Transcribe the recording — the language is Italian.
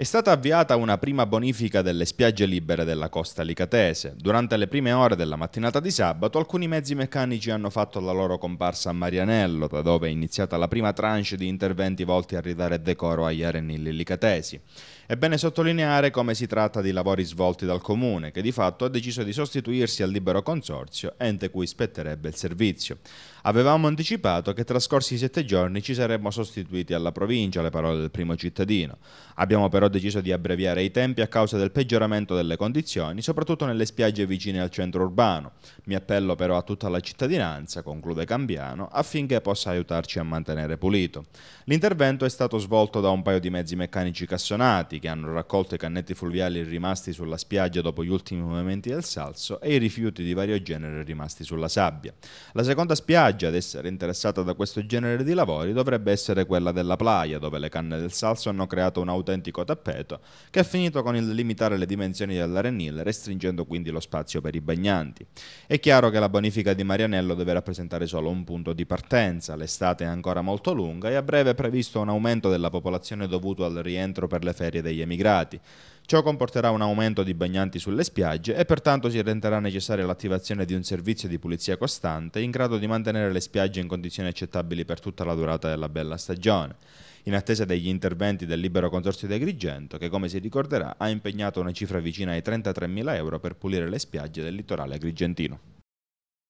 È stata avviata una prima bonifica delle spiagge libere della costa licatese. Durante le prime ore della mattinata di sabato alcuni mezzi meccanici hanno fatto la loro comparsa a Marianello, da dove è iniziata la prima tranche di interventi volti a ridare decoro agli arenili licatesi. È bene sottolineare come si tratta di lavori svolti dal comune, che di fatto ha deciso di sostituirsi al libero consorzio, ente cui spetterebbe il servizio. Avevamo anticipato che trascorsi sette giorni ci saremmo sostituiti alla provincia, le parole del primo cittadino. Abbiamo però ho deciso di abbreviare i tempi a causa del peggioramento delle condizioni, soprattutto nelle spiagge vicine al centro urbano. Mi appello però a tutta la cittadinanza, conclude Cambiano, affinché possa aiutarci a mantenere pulito. L'intervento è stato svolto da un paio di mezzi meccanici cassonati che hanno raccolto i cannetti fluviali rimasti sulla spiaggia dopo gli ultimi movimenti del salso e i rifiuti di vario genere rimasti sulla sabbia. La seconda spiaggia ad essere interessata da questo genere di lavori dovrebbe essere quella della Playa, dove le canne del salso hanno creato un autentico tappeto tappeto, che ha finito con il limitare le dimensioni dell'arenile, restringendo quindi lo spazio per i bagnanti. È chiaro che la bonifica di Marianello deve rappresentare solo un punto di partenza, l'estate è ancora molto lunga e a breve è previsto un aumento della popolazione dovuto al rientro per le ferie degli emigrati. Ciò comporterà un aumento di bagnanti sulle spiagge e pertanto si renderà necessaria l'attivazione di un servizio di pulizia costante in grado di mantenere le spiagge in condizioni accettabili per tutta la durata della bella stagione in attesa degli interventi del libero consorzio di Agrigento che, come si ricorderà, ha impegnato una cifra vicina ai 33.000 euro per pulire le spiagge del litorale agrigentino.